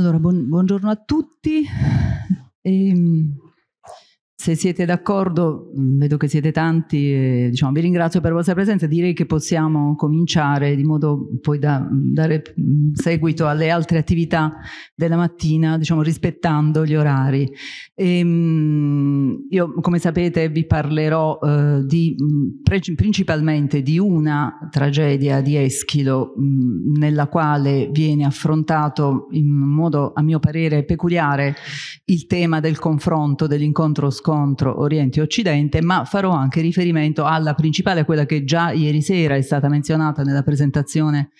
Allora, buon, buongiorno a tutti. E, ehm, se siete d'accordo, mm, vedo che siete tanti, e, diciamo, vi ringrazio per la vostra presenza. Direi che possiamo cominciare di modo poi da mm, dare mm, seguito alle altre attività della mattina, diciamo, rispettando gli orari. E, ehm, io, come sapete, vi parlerò eh, di, principalmente di una tragedia di Eschilo, mh, nella quale viene affrontato in modo, a mio parere, peculiare il tema del confronto, dell'incontro scolastica incontro Oriente-Occidente, ma farò anche riferimento alla principale, quella che già ieri sera è stata menzionata nella presentazione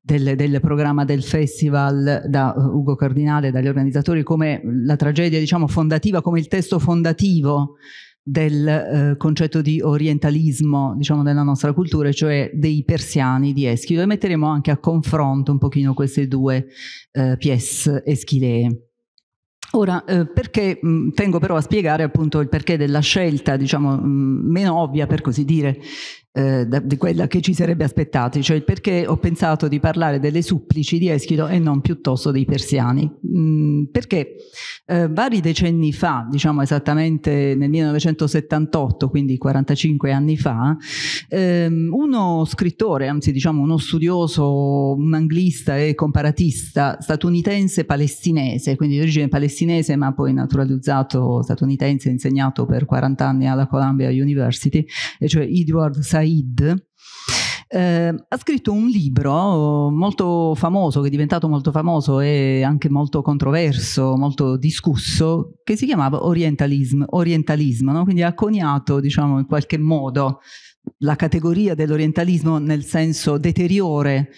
del, del, programma del festival da Ugo Cardinale, e dagli organizzatori, come la tragedia diciamo, fondativa, come il testo fondativo del eh, concetto di orientalismo diciamo della nostra cultura cioè dei persiani di Eschilo e metteremo anche a confronto un pochino queste due eh, pièce eschilee Ora, eh, perché mm, tengo però a spiegare appunto il perché della scelta, diciamo, mm, meno ovvia per così dire, eh, di quella che ci sarebbe aspettati, cioè perché ho pensato di parlare delle supplici di Eschilo e non piuttosto dei persiani. Mm, perché eh, vari decenni fa, diciamo esattamente nel 1978, quindi 45 anni fa, ehm, uno scrittore, anzi diciamo uno studioso, un anglista e comparatista statunitense palestinese, quindi di origine palestinese ma poi naturalizzato statunitense, insegnato per 40 anni alla Columbia University, e cioè Edward Said Said, eh, ha scritto un libro molto famoso, che è diventato molto famoso e anche molto controverso, molto discusso, che si chiamava Orientalism, orientalismo, no? quindi ha coniato diciamo, in qualche modo la categoria dell'orientalismo nel senso deteriore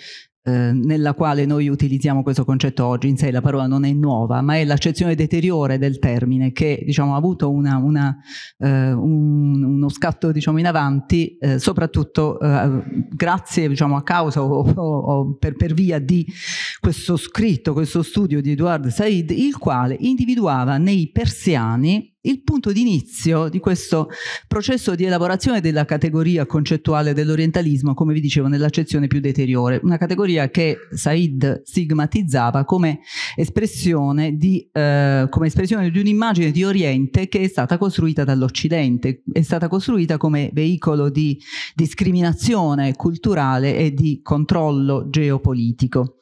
eh, nella quale noi utilizziamo questo concetto oggi, in sé la parola non è nuova, ma è l'accezione deteriore del termine che diciamo, ha avuto una, una, eh, un, uno scatto diciamo, in avanti, eh, soprattutto eh, grazie diciamo, a causa o, o, o per, per, via di questo scritto, questo studio di Edward Said, il quale individuava nei persiani il punto d'inizio di questo processo di elaborazione della categoria concettuale dell'orientalismo, come vi dicevo, nell'accezione più deteriore, una categoria che Said stigmatizzava come espressione di, eh, di un'immagine di Oriente che è stata costruita dall'Occidente, è stata costruita come veicolo di discriminazione culturale e di controllo geopolitico.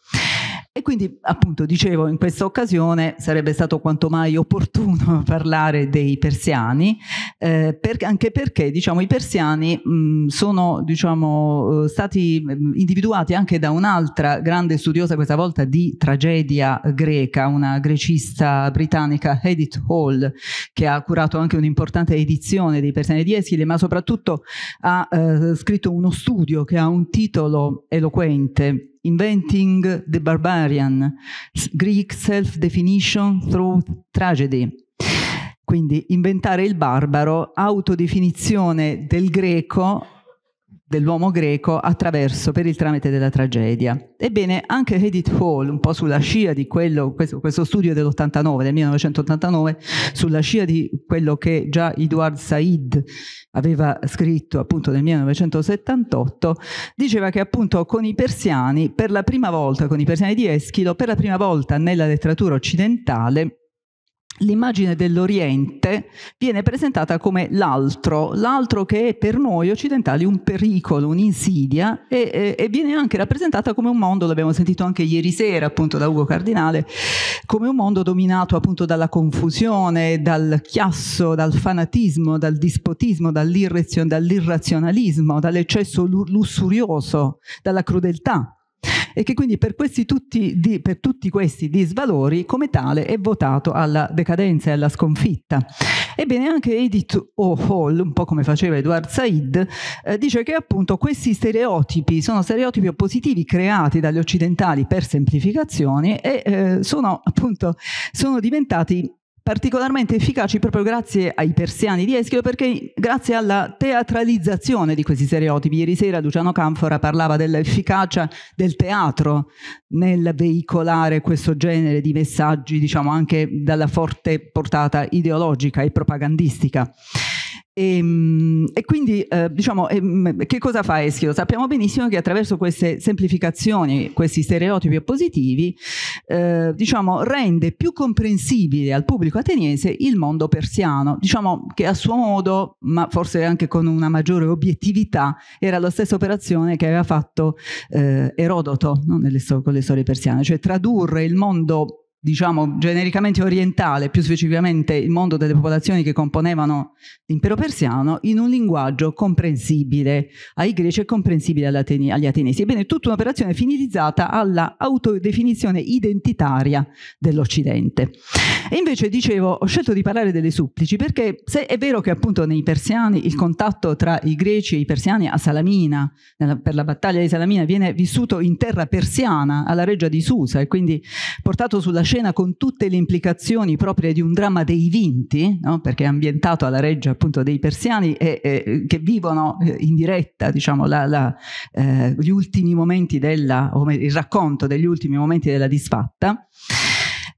E quindi, appunto, dicevo, in questa occasione sarebbe stato quanto mai opportuno parlare dei persiani, eh, per, anche perché, diciamo, i persiani mh, sono, diciamo, eh, stati individuati anche da un'altra grande studiosa, questa volta di tragedia greca, una grecista britannica, Edith Hall, che ha curato anche un'importante edizione dei persiani di Eschile, ma soprattutto ha eh, scritto uno studio che ha un titolo eloquente Inventing the Barbarian, Greek Self-Definition Through Tragedy. Quindi inventare il barbaro, autodefinizione del greco dell'uomo greco attraverso, per il tramite della tragedia. Ebbene, anche Edith Hall, un po' sulla scia di quello, questo, questo studio dell'89, del 1989, sulla scia di quello che già Edward Said aveva scritto appunto nel 1978, diceva che appunto con i persiani, per la prima volta, con i persiani di Eschilo, per la prima volta nella letteratura occidentale, l'immagine dell'Oriente viene presentata come l'altro, l'altro che è per noi occidentali un pericolo, un'insidia e, e, e, viene anche rappresentata come un mondo, l'abbiamo sentito anche ieri sera appunto da Ugo Cardinale, come un mondo dominato appunto dalla confusione, dal chiasso, dal fanatismo, dal dispotismo, dall'irrazionalismo, dall'eccesso lussurioso, dalla crudeltà e che quindi per, tutti, di, per tutti questi disvalori come tale è votato alla decadenza e alla sconfitta. Ebbene anche Edith O. Hall, un po' come faceva Edward Said, eh, dice che appunto questi stereotipi sono stereotipi oppositivi creati dagli occidentali per semplificazione e eh, sono appunto sono diventati particolarmente efficaci proprio grazie ai persiani di Eschilo perché grazie alla teatralizzazione di questi stereotipi. Ieri sera Luciano Canfora parlava dell'efficacia del teatro nel veicolare questo genere di messaggi, diciamo anche dalla forte portata ideologica e propagandistica. E, ehm, e, quindi eh, diciamo ehm, che cosa fa Eschilo? Sappiamo benissimo che attraverso queste semplificazioni, questi stereotipi oppositivi, eh, diciamo, rende più comprensibile al pubblico ateniese il mondo persiano, diciamo che a suo modo, ma forse anche con una maggiore obiettività, era la stessa operazione che aveva fatto eh, Erodoto no? Nelle, con le storie persiane, cioè tradurre il mondo diciamo genericamente orientale, più specificamente il mondo delle popolazioni che componevano l'impero persiano, in un linguaggio comprensibile ai greci e comprensibile agli ateniesi. Ebbene, tutta un'operazione finalizzata alla autodefinizione identitaria dell'Occidente. E invece, dicevo, ho scelto di parlare delle supplici perché se è vero che appunto nei persiani il contatto tra i greci e i persiani a Salamina, nella, per la battaglia di Salamina, viene vissuto in terra persiana, alla reggia di Susa, e quindi portato sulla scena con tutte le implicazioni proprie di un dramma dei vinti, no? perché è ambientato alla reggia appunto dei persiani e, e, che vivono eh, in diretta diciamo, la, la, eh, della, il racconto degli ultimi momenti della disfatta.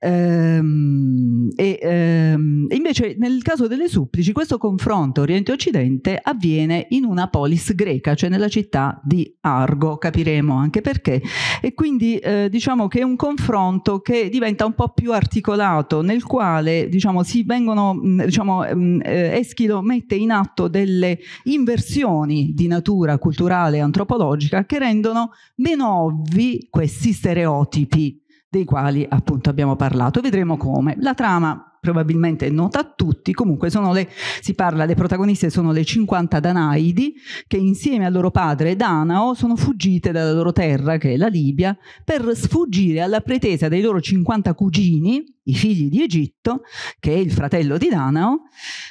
Ehm, e, ehm, invece nel caso delle supplici questo confronto Oriente-Occidente avviene in una polis greca, cioè nella città di Argo, capiremo anche perché. E quindi eh, diciamo che è un confronto che diventa un po' più articolato, nel quale diciamo, si vengono, mm, diciamo, mm, eh, Eschilo mette in atto delle inversioni di natura culturale e antropologica che rendono meno ovvi questi stereotipi dei quali appunto abbiamo parlato. Vedremo come. La trama probabilmente è nota a tutti, comunque le, si parla, le protagoniste sono le 50 Danaidi che insieme al loro padre Danao sono fuggite dalla loro terra, che è la Libia, per sfuggire alla pretesa dei loro 50 cugini i figli di Egitto, che è il fratello di Danao,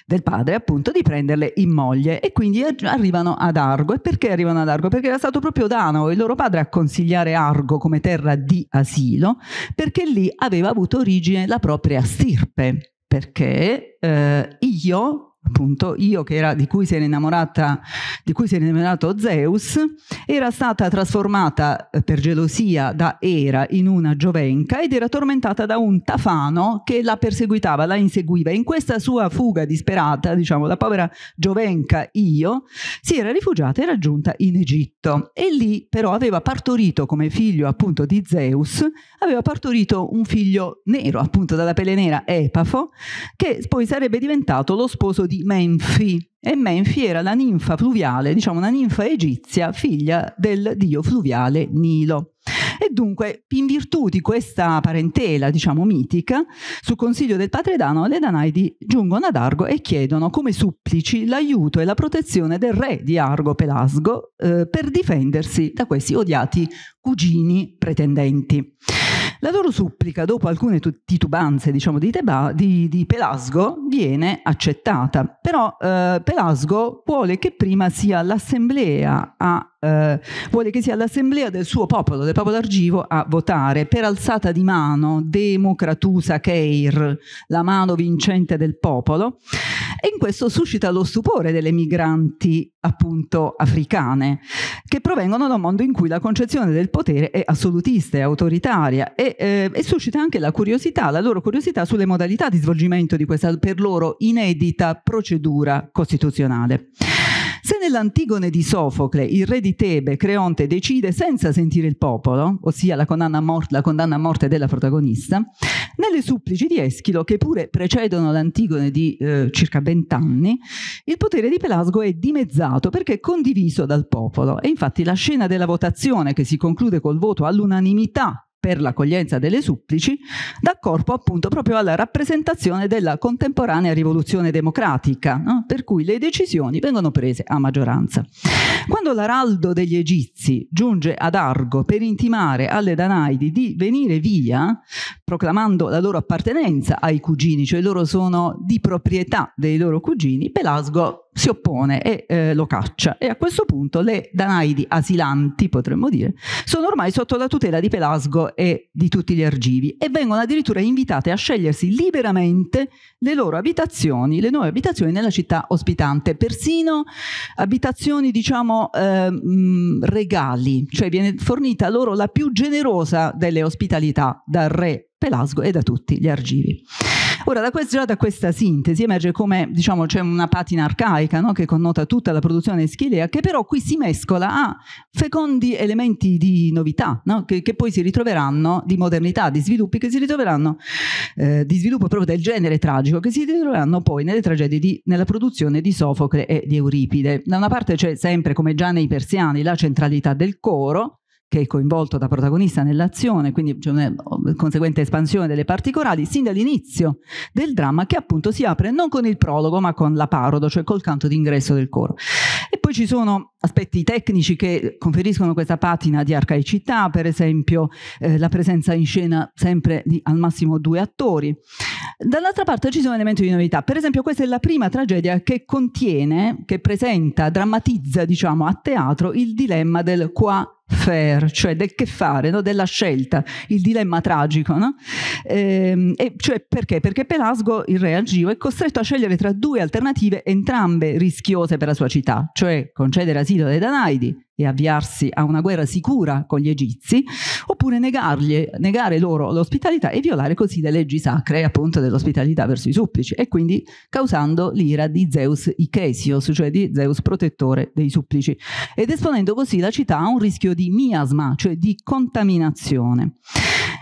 del padre appunto, di prenderle in moglie e quindi arrivano ad Argo. E perché arrivano ad Argo? Perché era stato proprio Danao, il loro padre, a consigliare Argo come terra di asilo, perché lì aveva avuto origine la propria stirpe, perché eh, io appunto io era, di cui si era innamorata di cui si era innamorato Zeus era stata trasformata eh, per gelosia da Era in una giovenca ed era tormentata da un tafano che la perseguitava la inseguiva in questa sua fuga disperata diciamo la povera giovenca io si era rifugiata e raggiunta in Egitto e lì però aveva partorito come figlio appunto di Zeus aveva partorito un figlio nero appunto dalla pelle nera Epafo che poi sarebbe diventato lo sposo di di Menfi e Menfi era la ninfa fluviale, diciamo una ninfa egizia, figlia del dio fluviale Nilo. E dunque, in virtù di questa parentela, diciamo mitica, su consiglio del padre Dano, le Danaidi giungono ad Argo e chiedono come supplici l'aiuto e la protezione del re di Argo Pelasgo eh, per difendersi da questi odiati cugini pretendenti. La loro supplica, dopo alcune titubanze diciamo, di, teba, di, di, Pelasgo, viene accettata, però eh, Pelasgo vuole che prima sia l'assemblea a eh, vuole che sia l'assemblea del suo popolo, del popolo argivo, a votare per alzata di mano Democratusa Keir, la mano vincente del popolo, e in questo suscita lo stupore delle migranti appunto africane, che provengono da un mondo in cui la concezione del potere è assolutista, è autoritaria, e, eh, e suscita anche la curiosità, la loro curiosità sulle modalità di svolgimento di questa per loro inedita procedura costituzionale. Se nell'Antigone di Sofocle il re di Tebe, Creonte, decide senza sentire il popolo, ossia la condanna a, mort- la condanna a morte della protagonista, nelle supplici di Eschilo, che pure precedono l'Antigone di eh, circa vent'anni, il potere di Pelasgo è dimezzato perché condiviso dal popolo e infatti la scena della votazione che si conclude col voto all'unanimità per l'accoglienza delle supplici, dà corpo appunto proprio alla rappresentazione della contemporanea rivoluzione democratica, no? per cui le decisioni vengono prese a maggioranza. Quando l'araldo degli egizi giunge ad Argo per intimare alle Danaidi di venire via, proclamando la loro appartenenza ai cugini, cioè loro sono di proprietà dei loro cugini, Pelasgo si oppone e eh, lo caccia. E a questo punto le Danaidi asilanti, potremmo dire, sono ormai sotto la tutela di Pelasgo e di tutti gli argivi e vengono addirittura invitate a scegliersi liberamente le loro abitazioni, le nuove abitazioni nella città ospitante, persino abitazioni, diciamo, eh, regali, cioè viene fornita loro la più generosa delle ospitalità dal re Pelasgo e da tutti gli argivi. Ora, da questa, già da questa sintesi emerge come diciamo, c'è una patina arcaica no? che connota tutta la produzione schilea, che però qui si mescola a fecondi elementi di novità, no? che, che, poi si ritroveranno, di modernità, di sviluppi, che si ritroveranno, eh, di sviluppo proprio del genere tragico, che si ritroveranno poi nelle tragedie, di, nella produzione di Sofocle e di Euripide. Da una parte c'è sempre, come già nei persiani, la centralità del coro, che è coinvolto da protagonista nell'azione, quindi c'è una conseguente espansione delle parti corali, sin dall'inizio del dramma che appunto si apre non con il prologo ma con la parodo, cioè col canto d'ingresso del coro. E poi ci sono aspetti tecnici che conferiscono questa patina di arcaicità, per esempio eh, la presenza in scena sempre di al massimo due attori. Dall'altra parte ci sono elementi di novità, per esempio questa è la prima tragedia che contiene, che presenta, drammatizza diciamo a teatro il dilemma del qua faire, cioè del che fare, no? della scelta, il dilemma tragico. No? E, ehm, e cioè perché? Perché Pelasgo, il re Agio, è costretto a scegliere tra due alternative, entrambe rischiose per la sua città, cioè concedere asilo ai Danaidi e avviarsi a una guerra sicura con gli egizi, oppure negargli, negare loro l'ospitalità e violare così le leggi sacre appunto dell'ospitalità verso i supplici e quindi causando l'ira di Zeus Ichesios, cioè di Zeus protettore dei supplici, ed esponendo così la città a un rischio di miasma, cioè di contaminazione.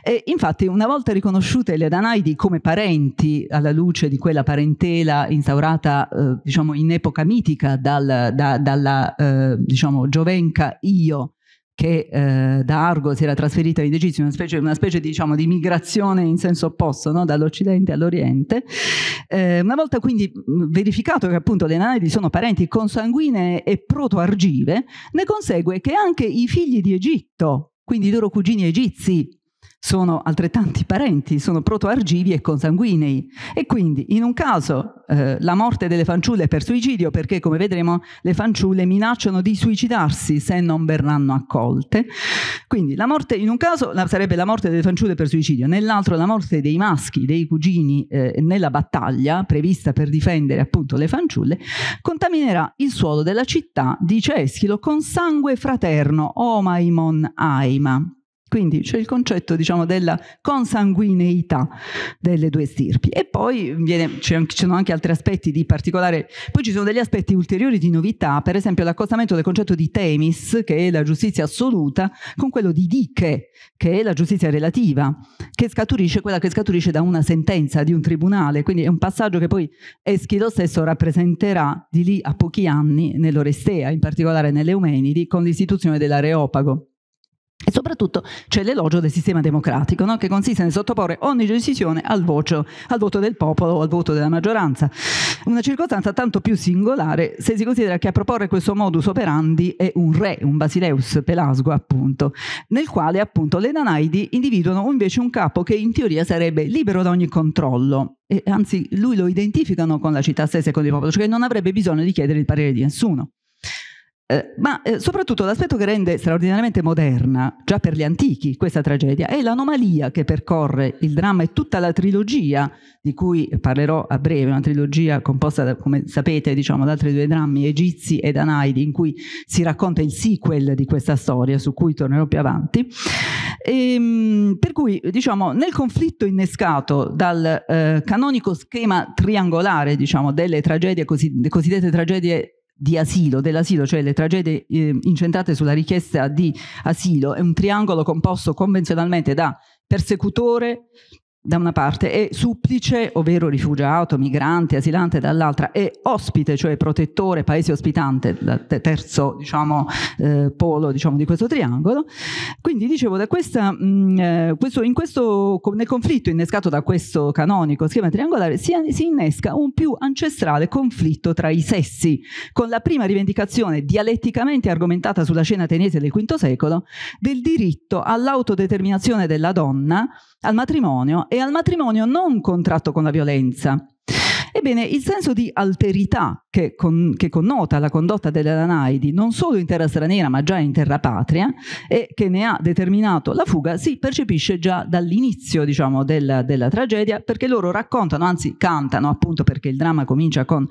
E infatti, una volta riconosciute le Danaidi come parenti, alla luce di quella parentela instaurata eh, diciamo, in epoca mitica dal, da, dalla eh, diciamo, Gioventù, Genca Io, che eh, da Argo si era trasferita in Egizio, una specie, una specie diciamo, di migrazione in senso opposto, no? dall'Occidente all'Oriente. Eh, una volta quindi mm, verificato che appunto le Nanaidi sono parenti consanguinee e protoargive, ne consegue che anche i figli di Egitto, quindi i loro cugini egizi, sono altrettanti parenti, sono protoargivi e consanguinei. E quindi in un caso eh, la morte delle fanciulle è per suicidio perché come vedremo le fanciulle minacciano di suicidarsi se non verranno accolte. Quindi la morte in un caso la, sarebbe la morte delle fanciulle per suicidio, nell'altro la morte dei maschi, dei cugini eh, nella battaglia prevista per difendere appunto le fanciulle, contaminerà il suolo della città, dice Eschilo, con sangue fraterno, Omaimon oh, Aima. Quindi c'è il concetto diciamo, della consanguineità delle due stirpi. E poi viene, ci sono anche altri aspetti di particolare, poi ci sono degli aspetti ulteriori di novità, per esempio l'accostamento del concetto di temis, che è la giustizia assoluta, con quello di diche, che è la giustizia relativa, che scaturisce quella che scaturisce da una sentenza di un tribunale. Quindi è un passaggio che poi Eschilo stesso rappresenterà di lì a pochi anni nell'Orestea, in particolare nelle Eumenidi, con l'istituzione dell'Areopago. E soprattutto c'è l'elogio del sistema democratico, no? che consiste nel sottoporre ogni decisione al voto, al voto del popolo o al voto della maggioranza. Una circostanza tanto più singolare se si considera che a proporre questo modus operandi è un re, un Basileus Pelasgo, appunto, nel quale appunto le Danaidi individuano invece un capo che in teoria sarebbe libero da ogni controllo. E, anzi, lui lo identificano con la città stessa e con il popolo, cioè non avrebbe bisogno di chiedere il parere di nessuno. Eh, ma eh, soprattutto l'aspetto che rende straordinariamente moderna, già per gli antichi, questa tragedia, è l'anomalia che percorre il dramma e tutta la trilogia, di cui parlerò a breve, una trilogia composta, da, come sapete, diciamo, da altri due drammi, Egizi e Danaidi, in cui si racconta il sequel di questa storia, su cui tornerò più avanti. E, ehm, per cui, diciamo, nel conflitto innescato dal eh, canonico schema triangolare, diciamo, delle tragedie, così, cosiddette tragedie di asilo, dell'asilo, cioè le tragedie eh, incentrate sulla richiesta di asilo, è un triangolo composto convenzionalmente da persecutore, da una parte e supplice, ovvero rifugiato, migrante, asilante dall'altra e ospite, cioè protettore, paese ospitante, terzo diciamo, eh, polo diciamo, di questo triangolo. Quindi dicevo, questa, mh, mm, eh, questo, in questo, nel conflitto innescato da questo canonico schema triangolare si, si innesca un più ancestrale conflitto tra i sessi, con la prima rivendicazione dialetticamente argomentata sulla scena ateniese del V secolo del diritto all'autodeterminazione della donna, al matrimonio e al matrimonio non contratto con la violenza. Ebbene, il senso di alterità che, con, che connota la condotta delle Danaidi non solo in terra straniera ma già in terra patria e che ne ha determinato la fuga si percepisce già dall'inizio diciamo, della, della tragedia perché loro raccontano, anzi cantano appunto perché il dramma comincia con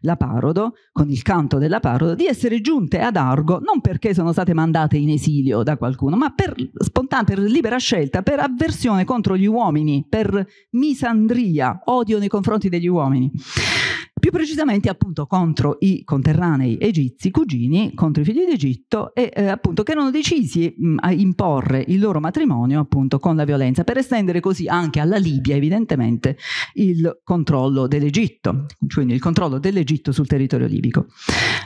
la Parodo, con il canto della Parodo, di essere giunte ad Argo non perché sono state mandate in esilio da qualcuno ma per spontanea, per libera scelta, per avversione contro gli uomini, per misandria, odio nei confronti degli uomini. Yeah. più precisamente appunto contro i conterranei egizi, cugini, contro i figli d'Egitto e eh, appunto che erano decisi mh, mm, a imporre il loro matrimonio appunto con la violenza per estendere così anche alla Libia evidentemente il controllo dell'Egitto, quindi il controllo dell'Egitto sul territorio libico.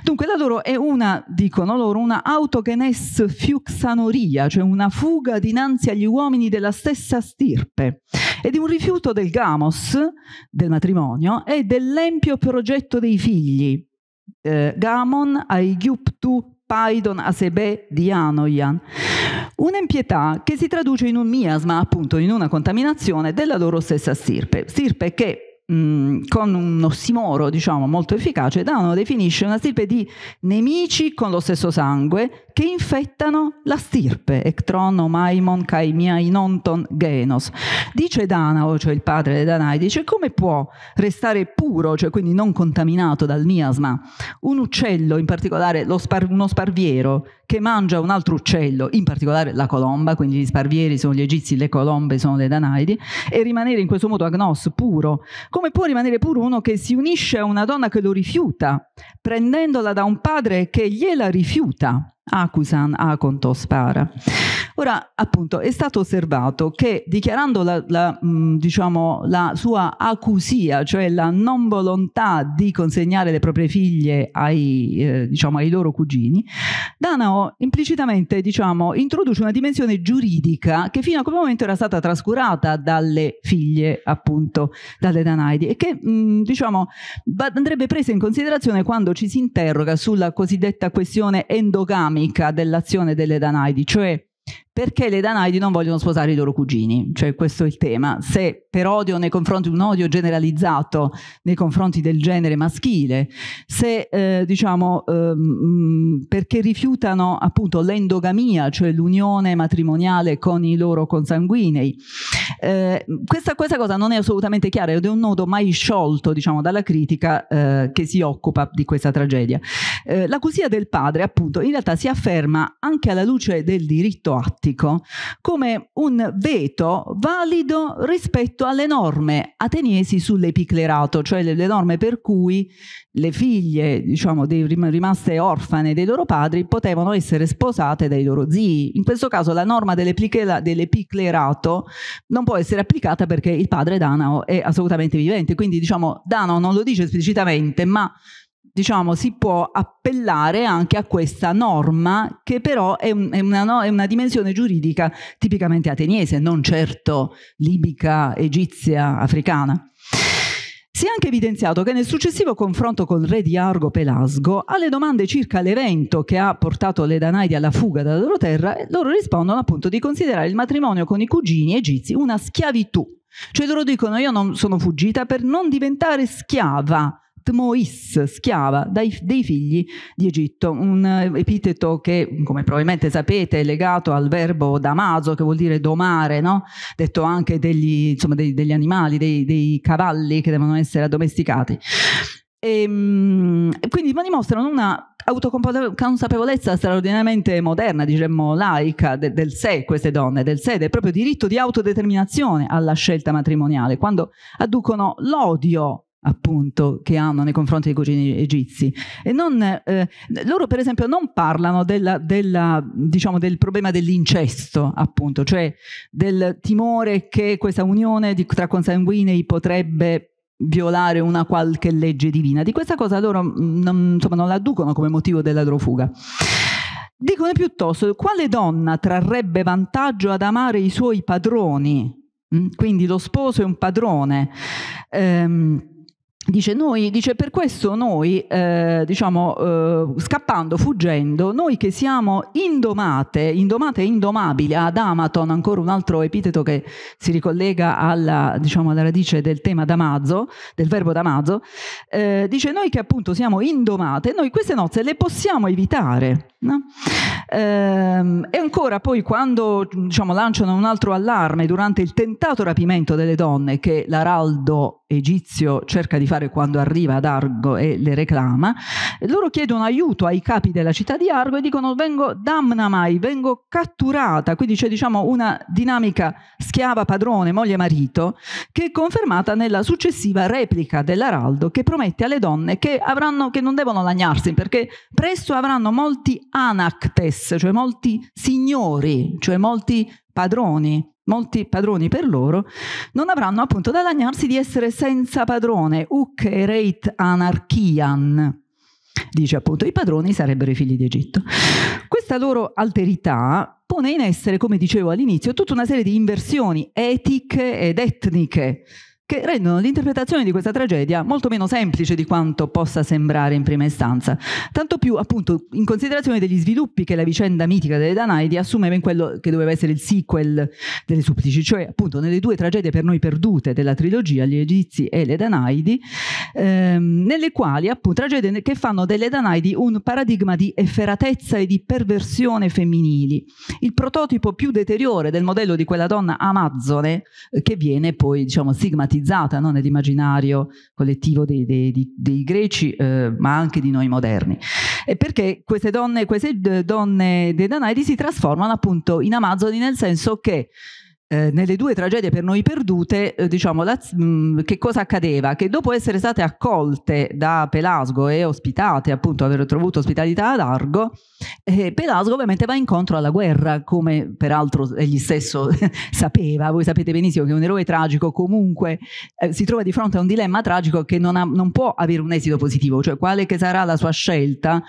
Dunque la loro è una, dicono loro, una autogenes fiuxanoria, cioè una fuga dinanzi agli uomini della stessa stirpe ed un rifiuto del gamos, del matrimonio, e dell'empio pro progetto dei figli, eh, Gamon, Aigyuptu, Paidon, Asebe, Dianoian. Un'impietà che si traduce in un miasma, appunto in una contaminazione della loro stessa stirpe, stirpe che mm, con un ossimoro diciamo molto efficace, Dano definisce una stirpe di nemici con lo stesso sangue, che infettano la stirpe, ectrono, maimon, caimiai, nonton, genos. Dice Danao, cioè il padre dei Danai, dice come può restare puro, cioè quindi non contaminato dal miasma, un uccello, in particolare spar- uno sparviero, che mangia un altro uccello, in particolare la colomba, quindi gli sparvieri sono gli egizi, le colombe sono le Danaidi, e rimanere in questo modo agnos, puro. Come può rimanere puro uno che si unisce a una donna che lo rifiuta, prendendola da un padre che gliela rifiuta? acusan acontos para. Ora, appunto, è stato osservato che dichiarando la, la, mm, diciamo, la, sua acusia, cioè la non volontà di consegnare le proprie figlie ai, eh, diciamo, ai loro cugini, Danao implicitamente diciamo, introduce una dimensione giuridica che fino a quel momento era stata trascurata dalle figlie, appunto, dalle Danaidi e che mh, mm, diciamo, andrebbe presa in considerazione quando ci si interroga sulla cosiddetta questione endogamica dinamica dell'azione delle Danaidi, cioè perché le Danaidi non vogliono sposare i loro cugini, cioè questo è il tema. Se per odio nei confronti, un odio generalizzato nei confronti del genere maschile, se eh, diciamo ehm, mm, perché rifiutano appunto l'endogamia, cioè l'unione matrimoniale con i loro consanguinei. Eh, questa, questa, cosa non è assolutamente chiara ed è un nodo mai sciolto diciamo, dalla critica eh, che si occupa di questa tragedia. Eh, l'accusia del padre appunto in realtà si afferma anche alla luce del diritto atto didattico come un veto valido rispetto alle norme ateniesi sull'epiclerato, cioè le, le norme per cui le figlie diciamo, dei, rimaste orfane dei loro padri potevano essere sposate dai loro zii. In questo caso la norma dell'epiclerato non può essere applicata perché il padre Danao è assolutamente vivente, quindi diciamo Danao non lo dice esplicitamente, ma diciamo, si può appellare anche a questa norma che però è, un, è, una, no, è una, dimensione giuridica tipicamente ateniese, non certo libica, egizia, africana. Si è anche evidenziato che nel successivo confronto col re di Argo Pelasgo, alle domande circa l'evento che ha portato le Danaidi alla fuga dalla loro terra, loro rispondono appunto di considerare il matrimonio con i cugini egizi una schiavitù. Cioè loro dicono io non sono fuggita per non diventare schiava Tmois, schiava dai, dei figli di Egitto, un eh, epiteto che, come probabilmente sapete, è legato al verbo damaso, che vuol dire domare, no? detto anche degli, insomma, dei, degli animali, dei, dei cavalli che devono essere addomesticati. E, ehm, quindi ma dimostrano una autoconsapevolezza straordinariamente moderna, diciamo laica, de del sé queste donne, del sé, del proprio diritto di autodeterminazione alla scelta matrimoniale, quando adducono l'odio appunto che hanno nei confronti dei cugini egizi e non, eh, loro per esempio non parlano della, della, diciamo, del problema dell'incesto appunto cioè del timore che questa unione di, tra consanguinei potrebbe violare una qualche legge divina di questa cosa loro mm, non, insomma, non la adducono come motivo della loro fuga dicono piuttosto quale donna trarrebbe vantaggio ad amare i suoi padroni mm, quindi lo sposo è un padrone ehm, Dice, noi, dice, per questo noi, eh, diciamo, eh, scappando, fuggendo, noi che siamo indomate, indomate e indomabili ad Amaton, ancora un altro epiteto che si ricollega alla, diciamo, alla radice del tema d'amazzo, del verbo d'amazzo, eh, dice noi che appunto siamo indomate, noi queste nozze le possiamo evitare. No? Ehm, e ancora poi quando diciamo, lanciano un altro allarme durante il tentato rapimento delle donne che l'Araldo egizio cerca di fare quando arriva ad Argo e le reclama, loro chiedono aiuto ai capi della città di Argo e dicono vengo damnamai, vengo catturata, quindi c'è diciamo una dinamica schiava padrone, moglie marito, che è confermata nella successiva replica dell'araldo che promette alle donne che, avranno, che non devono lagnarsi perché presto avranno molti anactes, cioè molti signori, cioè molti padroni molti padroni per loro, non avranno appunto da lagnarsi di essere senza padrone, uc ereit anarchian. Dice appunto, i padroni sarebbero i figli d'Egitto. Questa loro alterità pone in essere, come dicevo all'inizio, tutta una serie di inversioni etiche ed etniche che rendono l'interpretazione di questa tragedia molto meno semplice di quanto possa sembrare in prima istanza, tanto più appunto in considerazione degli sviluppi che la vicenda mitica delle Danaidi assumeva in quello che doveva essere il sequel delle supplici, cioè appunto nelle due tragedie per noi perdute della trilogia, gli Egizi e le Danaidi, ehm, nelle quali appunto tragedie che fanno delle Danaidi un paradigma di efferatezza e di perversione femminili, il prototipo più deteriore del modello di quella donna amazzone eh, che viene poi diciamo stigmatizzata stigmatizzata no? nell'immaginario collettivo dei, dei, dei, dei greci, eh, ma anche di noi moderni. E perché queste donne, queste eh, donne dei Danaidi si trasformano appunto in amazzoni nel senso che eh, nelle due tragedie per noi perdute, eh, diciamo, la, mm, che cosa accadeva? Che dopo essere state accolte da Pelasgo e ospitate, appunto, aver trovato ospitalità ad Argo, eh, Pelasgo ovviamente va incontro alla guerra, come peraltro egli stesso sapeva. Voi sapete benissimo che un eroe tragico comunque eh, si trova di fronte a un dilemma tragico che non, ha, non può avere un esito positivo, cioè quale che sarà la sua scelta,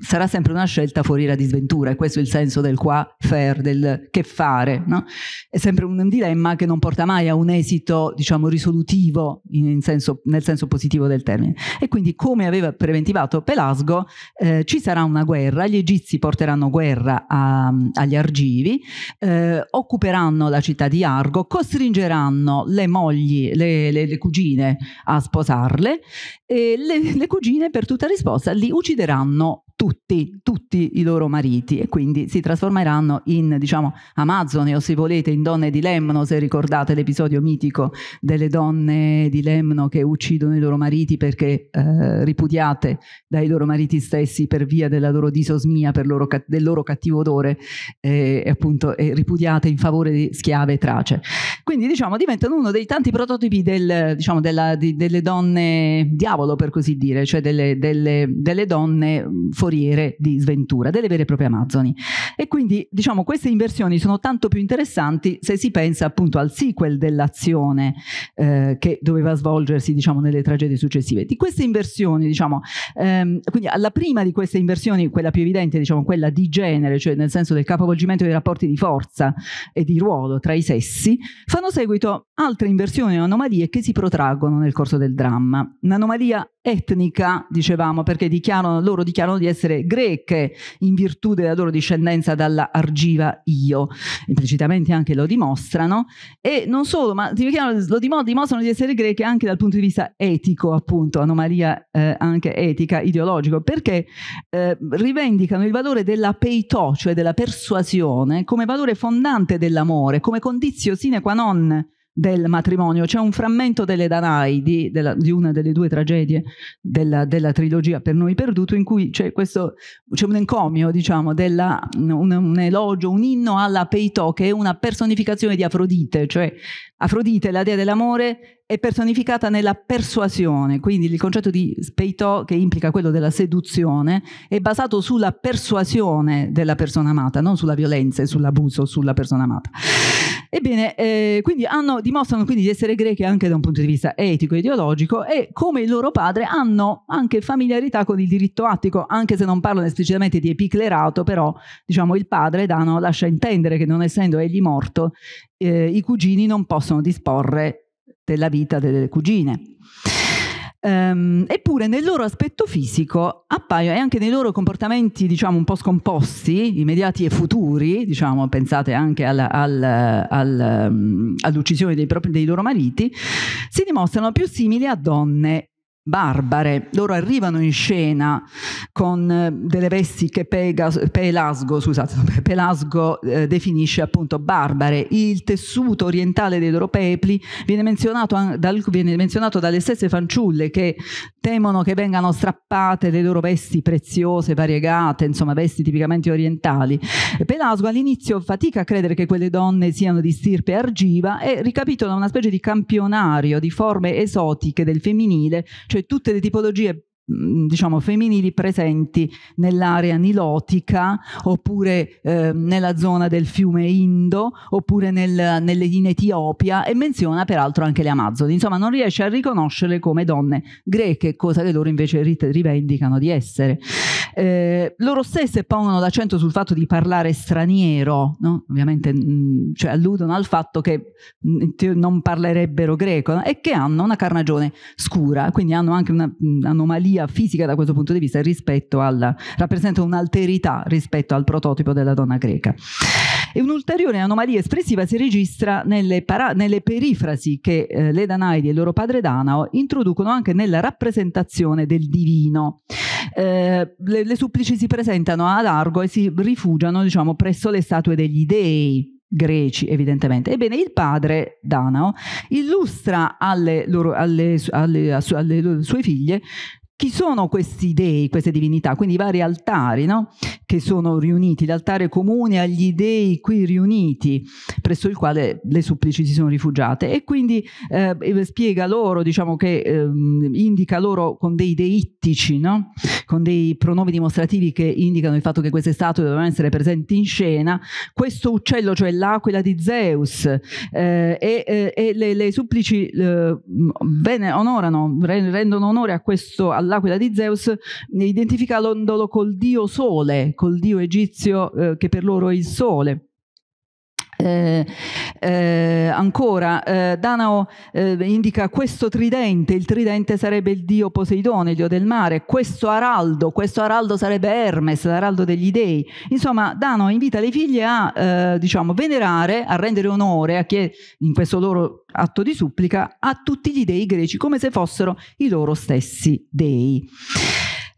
sarà sempre una scelta fuori la disventura, e questo è il senso del qua faire, del che fare no? è sempre un, dilemma che non porta mai a un esito diciamo risolutivo in senso, nel senso positivo del termine e quindi come aveva preventivato Pelasgo eh, ci sarà una guerra gli egizi porteranno guerra a, agli argivi eh, occuperanno la città di Argo costringeranno le mogli le, le, le cugine a sposarle e le, le cugine per tutta risposta li uccideranno tutti, tutti, i loro mariti e quindi si trasformeranno in diciamo amazzone o se volete in donne di Lemno se ricordate l'episodio mitico delle donne di Lemno che uccidono i loro mariti perché eh, ripudiate dai loro mariti stessi per via della loro disosmia loro, del loro cattivo odore eh, e appunto eh, ripudiate in favore di schiave e trace quindi diciamo diventano uno dei tanti prototipi del, diciamo, della, di, delle donne diavolo per così dire cioè delle, delle, delle donne mm, foriere di sventura, delle vere e proprie Amazzoni. E quindi diciamo queste inversioni sono tanto più interessanti se si pensa appunto al sequel dell'azione eh, che doveva svolgersi diciamo nelle tragedie successive. Di queste inversioni diciamo, ehm, quindi alla prima di queste inversioni, quella più evidente diciamo quella di genere, cioè nel senso del capovolgimento dei rapporti di forza e di ruolo tra i sessi, fanno seguito altre inversioni o anomalie che si protraggono nel corso del dramma. Un'anomalia etnica, dicevamo, perché dichiarano, loro dichiarano di essere greche in virtù della loro discendenza dalla Argiva Io, implicitamente anche lo dimostrano, e non solo, ma lo dimostrano di essere greche anche dal punto di vista etico, appunto, anomalia eh, anche etica, ideologico, perché eh, rivendicano il valore della peito, cioè della persuasione, come valore fondante dell'amore, come condizio sine qua non del matrimonio. C'è un frammento delle Danai, di, della, di una delle due tragedie della, della, trilogia Per noi perduto, in cui c'è, questo, c'è un encomio, diciamo, della, un, un, elogio, un inno alla Peitò, che è una personificazione di Afrodite, cioè Afrodite, la dea dell'amore, è personificata nella persuasione, quindi il concetto di Peitò, che implica quello della seduzione, è basato sulla persuasione della persona amata, non sulla violenza e sull'abuso sulla persona amata. Ebbene, eh, quindi hanno, dimostrano quindi di essere greche anche da un punto di vista etico e ideologico e come il loro padre hanno anche familiarità con il diritto attico, anche se non parlano esplicitamente di epiclerato, però diciamo il padre Dano lascia intendere che non essendo egli morto, eh, i cugini non possono disporre della vita delle cugine. Ehm, eppure nel loro aspetto fisico appaiono e anche nei loro comportamenti diciamo un po' scomposti, immediati e futuri, diciamo, pensate anche al, al, al, mm, all'uccisione dei, propri, dei loro mariti, si dimostrano più simili a donne barbare. Loro arrivano in scena con eh, delle vesti che Pega, Pelasgo, scusate, Pelasgo eh, definisce appunto barbare. Il tessuto orientale dei loro pepli viene menzionato, dal, viene menzionato dalle stesse fanciulle che temono che vengano strappate le loro vesti preziose, variegate, insomma vesti tipicamente orientali. Pelasgo all'inizio fatica a credere che quelle donne siano di stirpe argiva e ricapitola una specie di campionario di forme esotiche del femminile, cioè cioè tutte le tipologie Mm, diciamo femminili presenti nell'area nilotica oppure eh, nella zona del fiume Indo oppure nel, nelle, in Etiopia e menziona peraltro anche le Amazzoni insomma non riesce a riconoscerle come donne greche cosa che loro invece rivendicano di essere eh, loro stesse pongono l'accento sul fatto di parlare straniero no? ovviamente mh, mm, cioè alludono al fatto che mh, mm, non parlerebbero greco no? e che hanno una carnagione scura quindi hanno anche un'anomalia sia fisica da questo punto di vista rispetto alla rappresenta un'alterità rispetto al prototipo della donna greca. E un'ulteriore anomalia espressiva si registra nelle, para- nelle perifrasi che eh, le Danaidi e il loro padre Danao introducono anche nella rappresentazione del divino. Eh, le, le supplici si presentano a largo e si rifugiano diciamo, presso le statue degli dei greci evidentemente. Ebbene, il padre Danao illustra alle, loro, alle, alle, alle, sue figlie chi sono questi dei, queste divinità? Quindi i vari altari no? che sono riuniti, l'altare comune agli dei qui riuniti, presso il quale le supplici si sono rifugiate. E quindi eh, spiega loro, diciamo che eh, indica loro con dei deittici, no? con dei pronomi dimostrativi che indicano il fatto che queste statue dovevano essere presenti in scena, questo uccello, cioè l'aquila di Zeus, eh, e, eh, e, le, le supplici eh, bene, onorano, rendono onore a questo, all'aquila di Zeus, identificandolo col dio Sole, col dio egizio eh, che per loro è il Sole. Eh, eh, ancora, eh, Danao eh, indica questo tridente, il tridente sarebbe il dio Poseidone, il dio del mare, questo araldo, questo araldo sarebbe Hermes, l'araldo degli dei. Insomma, Danao invita le figlie a, eh, diciamo, venerare, a rendere onore, a che, in questo loro atto di supplica, a tutti gli dei greci, come se fossero i loro stessi dei.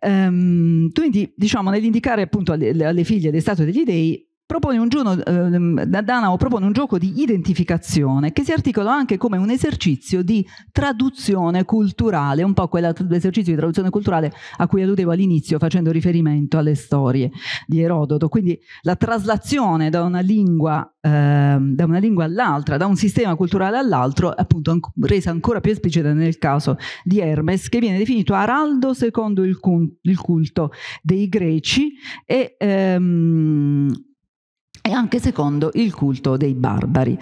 Um, quindi, diciamo, nell'indicare appunto alle, alle figlie le statue degli dei, propone un giorno, eh, Danao propone un gioco di identificazione che si articola anche come un esercizio di traduzione culturale, un po' quell'esercizio di traduzione culturale a cui alludevo all'inizio facendo riferimento alle storie di Erodoto, quindi la traslazione da una lingua, eh, da una lingua all'altra, da un sistema culturale all'altro, appunto an resa ancora più esplicita nel caso di Hermes, che viene definito araldo secondo il, il culto dei greci e ehm, e anche secondo il culto dei barbari.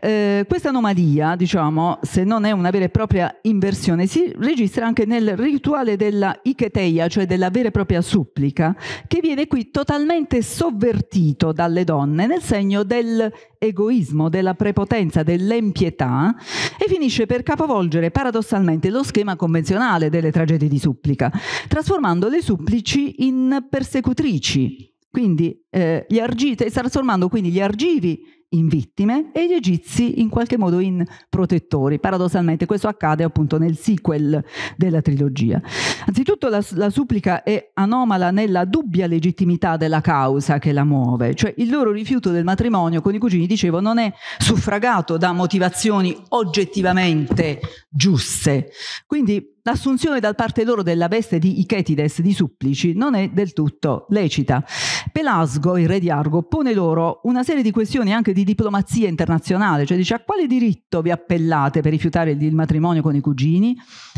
Eh, questa anomalia, diciamo, se non è una vera e propria inversione, si registra anche nel rituale della icheteia, cioè della vera e propria supplica, che viene qui totalmente sovvertito dalle donne nel segno dell'egoismo, della prepotenza, dell'empietà e finisce per capovolgere paradossalmente lo schema convenzionale delle tragedie di supplica, trasformando le supplici in persecutrici quindi eh, gli argite, trasformando quindi gli argivi in vittime e gli egizi in qualche modo in protettori. Paradossalmente questo accade appunto nel sequel della trilogia. Anzitutto la, la supplica è anomala nella dubbia legittimità della causa che la muove, cioè il loro rifiuto del matrimonio con i cugini, dicevo, non è suffragato da motivazioni oggettivamente giuste. Quindi l'assunzione da parte loro della veste di Ichetides di Supplici non è del tutto lecita. Pelasgo, il re di Argo, pone loro una serie di questioni anche di diplomazia internazionale, cioè dice a quale diritto vi appellate per rifiutare il matrimonio con i cugini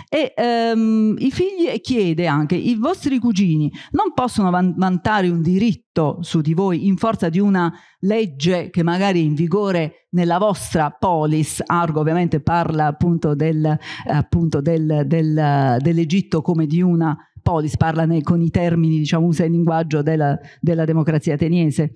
e ehm, i figli chiede anche i vostri cugini non possono vantare un diritto scritto su di voi in forza di una legge che magari è in vigore nella vostra polis, Argo ovviamente parla appunto, del, appunto del, del, dell'Egitto come di una Polis, parla nei, con i termini, diciamo, usa il linguaggio della, della democrazia ateniese.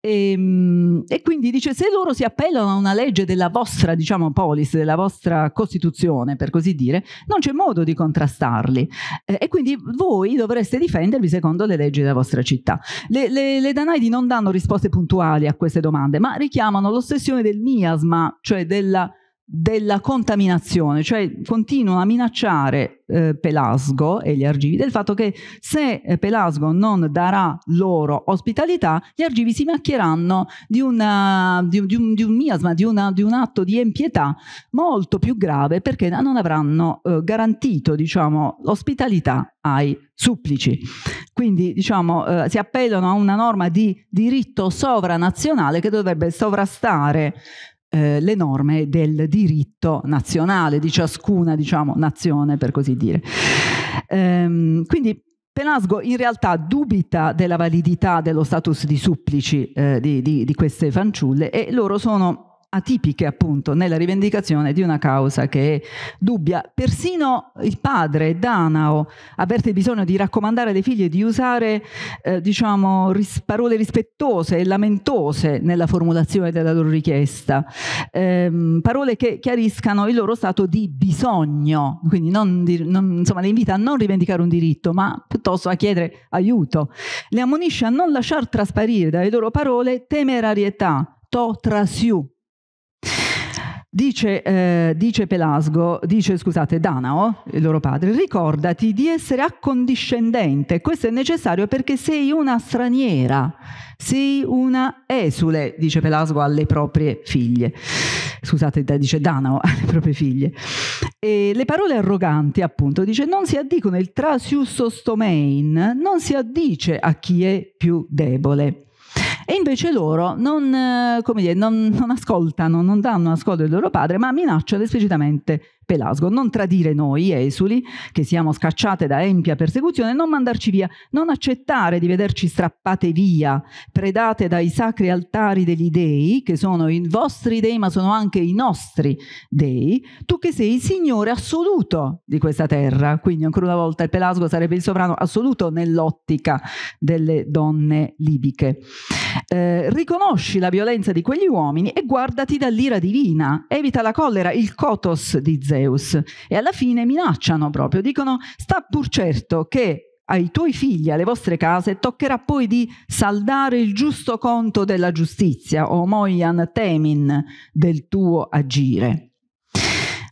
E, ehm, e, quindi dice se loro si appellano a una legge della vostra diciamo polis, della vostra costituzione per così dire, non c'è modo di contrastarli eh, e quindi voi dovreste difendervi secondo le leggi della vostra città. Le, le, le, Danaidi non danno risposte puntuali a queste domande ma richiamano l'ossessione del miasma, cioè della della contaminazione, cioè continuano a minacciare eh, Pelasgo e gli argivi del fatto che se eh, Pelasgo non darà loro ospitalità, gli argivi si macchieranno di, una, eh, di, di, un, di un, miasma, una, di, un atto di empietà molto più grave perché non avranno eh, garantito diciamo, l'ospitalità ai supplici. Quindi diciamo, eh, si appellano a una norma di diritto sovranazionale che dovrebbe sovrastare eh, le norme del diritto nazionale di ciascuna diciamo, nazione, per così dire. Ehm, quindi Penasgo in realtà dubita della validità dello status di supplici eh, di, di, di queste fanciulle e loro sono atipiche appunto nella rivendicazione di una causa che è dubbia. Persino il padre, Danao, avverte il bisogno di raccomandare alle figlie di usare eh, diciamo, ris- parole rispettose e lamentose nella formulazione della loro richiesta, ehm, parole che chiariscano il loro stato di bisogno, quindi non di, non, insomma, le invita a non rivendicare un diritto, ma piuttosto a chiedere aiuto. Le ammonisce a non lasciar trasparire dalle loro parole temerarietà, to trasiù, Dice, eh, dice, Pelasgo, dice scusate, Danao, il loro padre, ricordati di essere accondiscendente, questo è necessario perché sei una straniera, sei una esule, dice Pelasgo alle proprie figlie, scusate, dice Danao alle proprie figlie. E le parole arroganti, appunto, dice non si addicono il trasius sostomein, non si addice a chi è più debole. E invece loro non, eh, dire, non, non ascoltano, non danno ascolto al loro padre, ma minacciano esplicitamente Pelasgo, non tradire noi, eh, esuli, che siamo scacciate da empia persecuzione, non mandarci via, non accettare di vederci strappate via, predate dai sacri altari degli dei, che sono i vostri dei, ma sono anche i nostri dei, tu che sei il Signore assoluto di questa terra. Quindi, ancora una volta, il Pelasgo sarebbe il sovrano assoluto nell'ottica delle donne libiche. Eh, riconosci la violenza di quegli uomini e guardati dall'ira divina, evita la collera, il cotos di Zeno Zeus e alla fine minacciano proprio, dicono sta pur certo che ai tuoi figli, alle vostre case, toccherà poi di saldare il giusto conto della giustizia, o moian temin del tuo agire.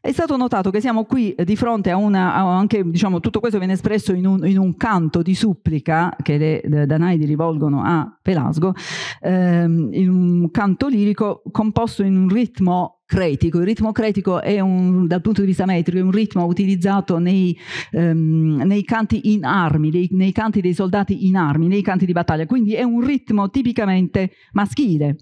È stato notato che siamo qui eh, di fronte a una, anche diciamo, tutto questo viene espresso in un, in un canto di supplica che le, le Danaidi rivolgono a Pelasgo, ehm, in un canto lirico composto in un ritmo cretico. Il ritmo cretico è un, dal punto di vista metrico è un ritmo utilizzato nei, um, nei canti in armi, dei, nei canti dei soldati in armi, nei canti di battaglia, quindi è un ritmo tipicamente maschile.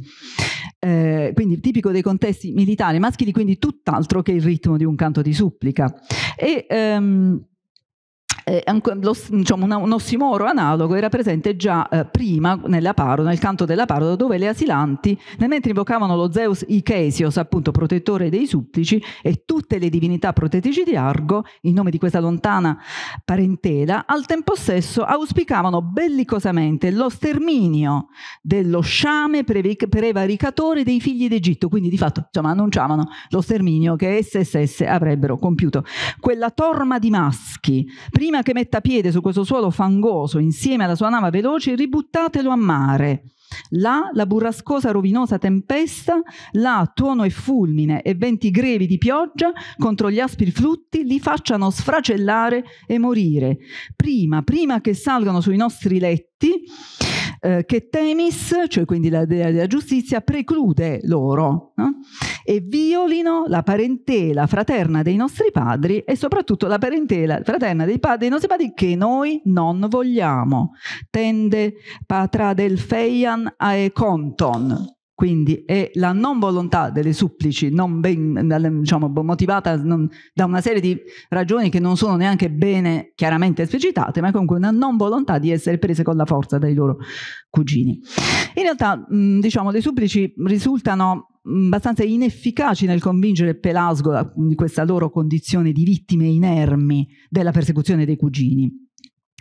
Eh, quindi tipico dei contesti militari maschili, quindi tutt'altro che il ritmo di un canto di supplica. E, um, eh, lo, diciamo, una, un ossimoro analogo era presente già eh, prima Paro, nel canto della Pardo, dove le asilanti, nel mentre invocavano lo Zeus Ichesios, appunto protettore dei supplici, e tutte le divinità protettrici di Argo, in nome di questa lontana parentela, al tempo stesso auspicavano bellicosamente lo sterminio dello sciame prevaricatore dei figli d'Egitto, quindi di fatto insomma, annunciavano lo sterminio che esse stesse avrebbero compiuto. Quella torma di maschi, prima prima che metta piede su questo suolo fangoso insieme alla sua nave veloce, ributtatelo a mare. Là la burrascosa rovinosa tempesta, là tuono e fulmine e venti grevi di pioggia contro gli aspri flutti li facciano sfracellare e morire, prima, prima che salgano sui nostri letti diritti eh, che Temis, cioè quindi la dea della giustizia, preclude loro no? e violino la parentela fraterna dei nostri padri e soprattutto la parentela fraterna dei, padri, dei nostri padri che noi non vogliamo. Tende patra del feian ae conton. Quindi è la non volontà delle supplici, non ben, diciamo, motivata non, da una serie di ragioni che non sono neanche bene chiaramente esplicitate, ma comunque una non volontà di essere prese con la forza dai loro cugini. In realtà, mh, diciamo, le supplici risultano abbastanza inefficaci nel convincere Pelasgo di questa loro condizione di vittime inermi della persecuzione dei cugini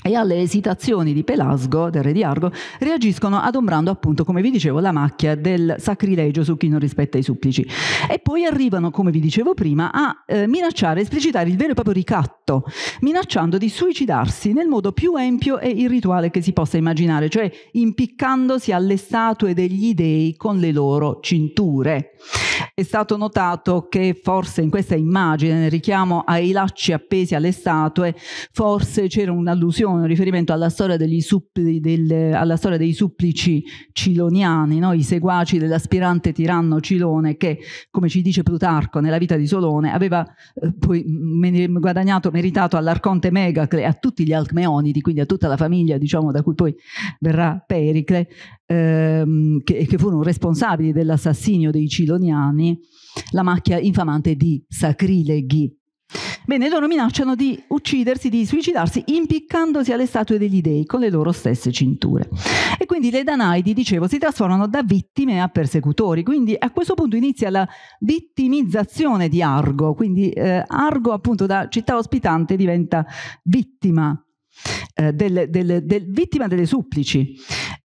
e alle esitazioni di Pelasgo, del re di Argo, reagiscono adombrando appunto, come vi dicevo, la macchia del sacrilegio su chi non rispetta i supplici. E poi arrivano, come vi dicevo prima, a eh, minacciare, esplicitare il vero e proprio ricatto, minacciando di suicidarsi nel modo più empio e irrituale che si possa immaginare, cioè impiccandosi alle statue degli dei con le loro cinture. È stato notato che forse in questa immagine, nel richiamo ai lacci appesi alle statue, forse c'era un'allusione, un riferimento alla storia, suppli, del, alla storia dei supplici ciloniani, no? i seguaci dell'aspirante tiranno Cilone che, come ci dice Plutarco nella vita di Solone, aveva eh, poi guadagnato, meritato all'arconte Megacle e a tutti gli Alcmeonidi, quindi a tutta la famiglia diciamo, da cui poi verrà Pericle, ehm, che, che furono responsabili dell'assassinio dei Ciloniani, la macchia infamante di sacrileghi. Bene, loro minacciano di uccidersi, di suicidarsi, impiccandosi alle statue degli dei con le loro stesse cinture. E quindi le Danaidi, dicevo, si trasformano da vittime a persecutori. Quindi a questo punto inizia la vittimizzazione di Argo. Quindi eh, Argo, appunto, da città ospitante diventa vittima. Eh, del, del, del, vittima delle supplici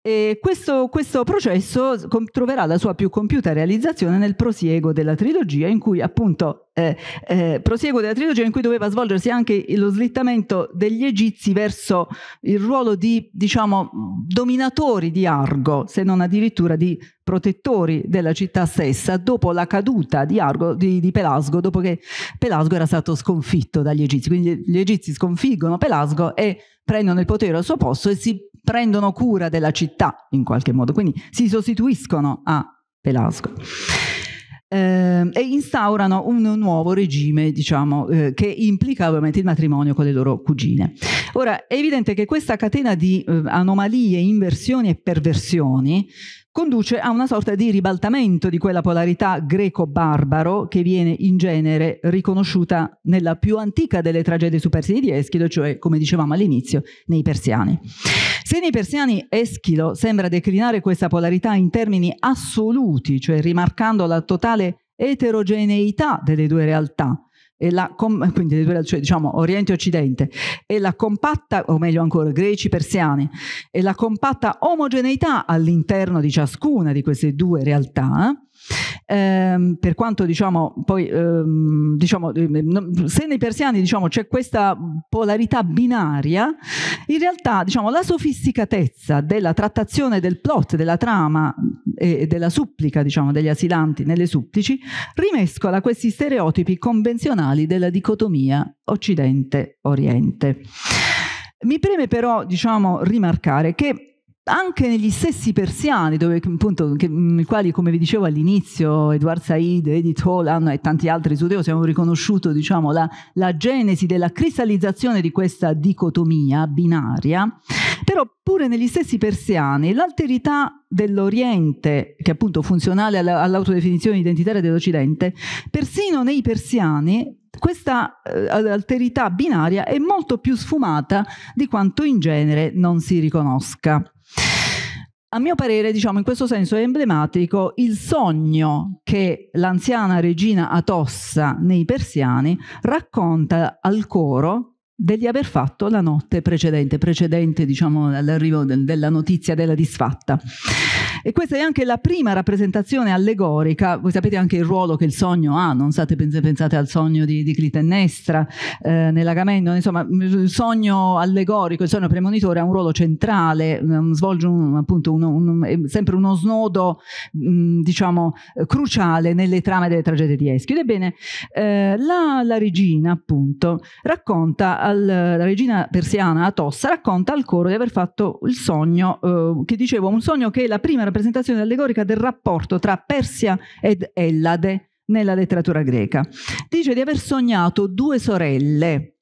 e questo, questo, processo troverà la sua più compiuta realizzazione nel prosieguo della trilogia in cui appunto eh, eh, prosieguo della trilogia in cui doveva svolgersi anche lo slittamento degli egizi verso il ruolo di diciamo dominatori di Argo se non addirittura di protettori della città stessa dopo la caduta di, Argo, di, di Pelasgo dopo che Pelasgo era stato sconfitto dagli egizi quindi gli egizi sconfiggono Pelasgo e prendono il potere al suo posto e si prendono cura della città in qualche modo, quindi si sostituiscono a Pelasgo. Eh, e instaurano un nuovo regime, diciamo, eh, che implica ovviamente il matrimonio con le loro cugine. Ora, è evidente che questa catena di eh, anomalie, inversioni e perversioni conduce a una sorta di ribaltamento di quella polarità greco-barbaro che viene in genere riconosciuta nella più antica delle tragedie su Perside di Eschilo, cioè, come dicevamo all'inizio, nei persiani. Se nei persiani Eschilo sembra declinare questa polarità in termini assoluti, cioè rimarcando la totale eterogeneità delle due realtà, e la, quindi cioè, diciamo Oriente e Occidente e la compatta, o meglio ancora greci persiani, e la compatta omogeneità all'interno di ciascuna di queste due realtà Ehm, per quanto diciamo, poi, ehm, diciamo, ehm, se nei persiani diciamo, c'è questa polarità binaria, in realtà diciamo, la sofisticatezza della trattazione del plot, della trama e della supplica diciamo, degli asilanti nelle supplici rimescola questi stereotipi convenzionali della dicotomia Occidente-Oriente. Mi preme però diciamo, rimarcare che anche negli stessi persiani, dove, appunto, che, nei quali, come vi dicevo all'inizio, Edward Said, Edith Holland e tanti altri studiosi hanno riconosciuto diciamo, la, la genesi della cristallizzazione di questa dicotomia binaria, però pure negli stessi persiani l'alterità dell'Oriente, che è appunto funzionale all'autodefinizione identitaria dell'Occidente, persino nei persiani questa eh, alterità binaria è molto più sfumata di quanto in genere non si riconosca. A mio parere, diciamo, in questo senso è emblematico il sogno che l'anziana regina Atossa nei Persiani racconta al coro degli aver fatto la notte precedente, precedente diciamo all'arrivo del, della notizia della disfatta. E questa è anche la prima rappresentazione allegorica, voi sapete anche il ruolo che il sogno ha, non state, pensate al sogno di, di Clitennestra eh, nell'Agamennone, insomma il sogno allegorico, il sogno premonitore ha un ruolo centrale, mm, svolge un, appunto uno, un, sempre uno snodo mh, mm, diciamo cruciale nelle trame delle tragedie di Eschio. Ebbene, eh, la, la, regina appunto racconta, al, la regina persiana Atossa racconta al coro di aver fatto il sogno eh, che dicevo, un sogno che è la prima rappresentazione rappresentazione allegorica del rapporto tra Persia ed Ellade nella letteratura greca. Dice di aver sognato due sorelle,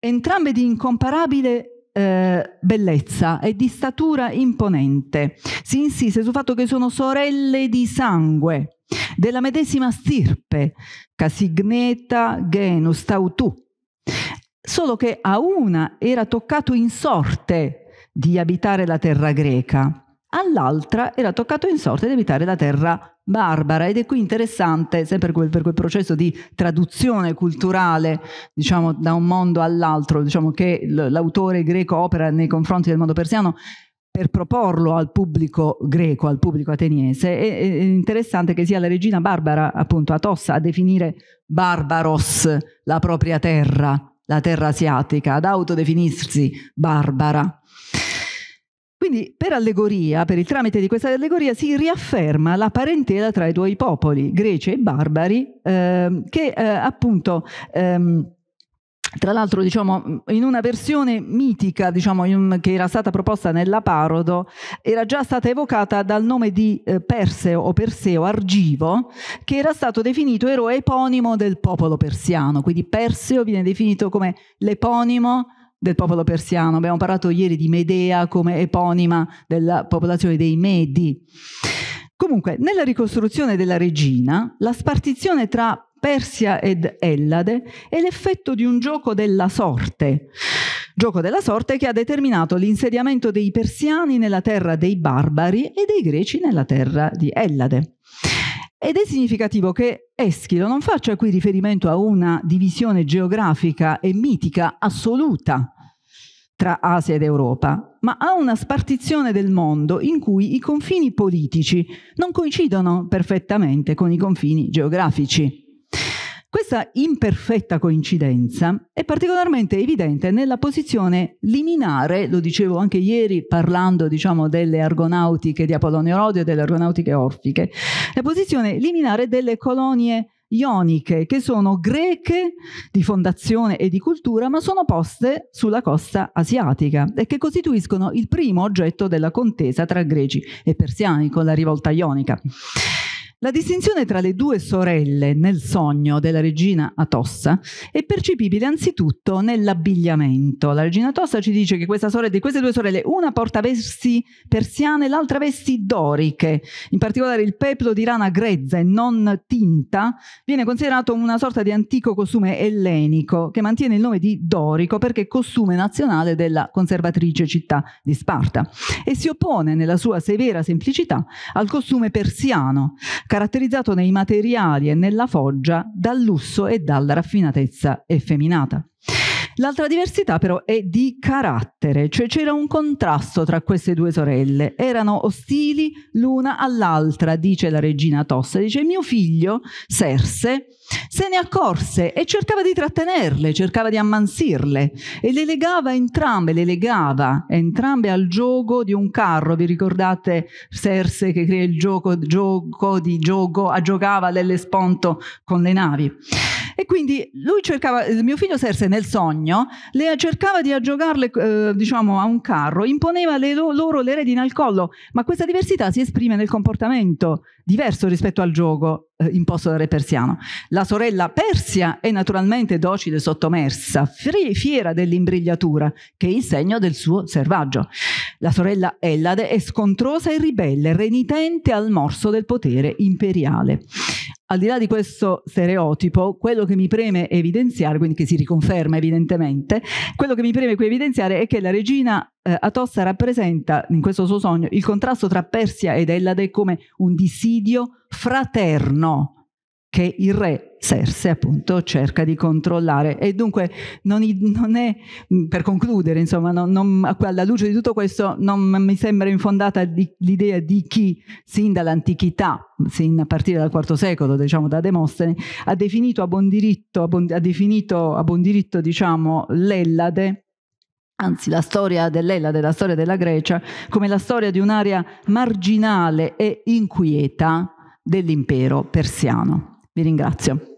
entrambe di incomparabile eh, bellezza e di statura imponente. Si insiste sul fatto che sono sorelle di sangue, della medesima stirpe, Casigneta genus Tautu. solo che a una era toccato in sorte di abitare la terra greca all'altra era toccato in sorte di abitare la terra barbara ed è qui interessante, sempre per quel, per quel processo di traduzione culturale, diciamo, da un mondo all'altro, diciamo che l'autore greco opera nei confronti del mondo persiano per proporlo al pubblico greco, al pubblico ateniese. è interessante che sia la regina Barbara, appunto, Atossa, a definire barbaros la propria terra, la terra asiatica, ad autodefinirsi barbara. Quindi per allegoria, per il tramite di questa allegoria, si riafferma la parentela tra i due popoli, greci e barbari, eh, che eh, appunto... Ehm, tra l'altro, diciamo, in una versione mitica diciamo, in, che era stata proposta nella Parodo, era già stata evocata dal nome di eh, Perseo o Perseo Argivo, che era stato definito eroe eponimo del popolo persiano. Quindi Perseo viene definito come l'eponimo del popolo persiano. Abbiamo parlato ieri di Medea come eponima della popolazione dei Medi. Comunque, nella ricostruzione della regina, la spartizione tra Persia ed Ellade è l'effetto di un gioco della sorte. Gioco della sorte che ha determinato l'insediamento dei persiani nella terra dei barbari e dei greci nella terra di Ellade. Ed è significativo che Eschilo non faccia qui riferimento a una divisione geografica e mitica assoluta, tra Asia ed Europa, ma a una spartizione del mondo in cui i confini politici non coincidono perfettamente con i confini geografici. Questa imperfetta coincidenza è particolarmente evidente nella posizione liminare, lo dicevo anche ieri parlando diciamo, delle argonautiche di Apolonio Rodio e delle argonautiche orfiche, la posizione liminare delle colonie ioniche che sono greche di fondazione e di cultura ma sono poste sulla costa asiatica e che costituiscono il primo oggetto della contesa tra greci e persiani con la rivolta ionica. La distinzione tra le due sorelle nel sogno della regina Atossa è percepibile anzitutto nell'abbigliamento. La regina Atossa ci dice che sorella, di queste due sorelle una porta vesti persiane, l'altra vesti doriche. In particolare il peplo di rana grezza e non tinta viene considerato una sorta di antico costume ellenico che mantiene il nome di dorico perché è costume nazionale della conservatrice città di Sparta e si oppone nella sua severa semplicità al costume persiano caratterizzato nei materiali e nella foggia dal lusso e dalla raffinatezza effeminata. L'altra diversità però è di carattere, cioè c'era un contrasto tra queste due sorelle, erano ostili l'una all'altra, dice la regina Tossa, dice mio figlio Serse se ne accorse e cercava di trattenerle, cercava di ammansirle e le legava entrambe, le legava entrambe al gioco di un carro, vi ricordate Serse che crea il gioco, gioco di gioco, a giocava l'Ellesponto con le navi. E quindi lui cercava, eh, mio figlio Serse nel sogno, le cercava di aggiogarle eh, diciamo, a un carro, imponeva le lo loro le redine al collo, ma questa diversità si esprime nel comportamento diverso rispetto al gioco eh, imposto persiano. La sorella Persia è naturalmente docile e sottomessa, fiera dell'imbrigliatura, che è il segno del suo servaggio. La sorella Ellade è scontrosa e ribelle, renitente al morso del potere imperiale. Al di là di questo stereotipo, quello che mi preme evidenziare, quindi che si riconferma evidentemente, quello che mi preme qui evidenziare è che la regina eh, Atossa rappresenta in questo suo sogno il contrasto tra Persia ed Ellade come un dissidio fraterno che il re Serse appunto cerca di controllare e dunque non, non è mm, per concludere insomma non, non, alla luce di tutto questo non mi sembra infondata l'idea di chi sin dall'antichità sin a partire dal IV secolo diciamo da Demostene ha definito a buon diritto, a buon, ha definito a buon diritto diciamo l'Ellade anzi la storia dell'Ellade, della storia della Grecia, come la storia di un'area marginale e inquieta dell'impero persiano. Vi ringrazio.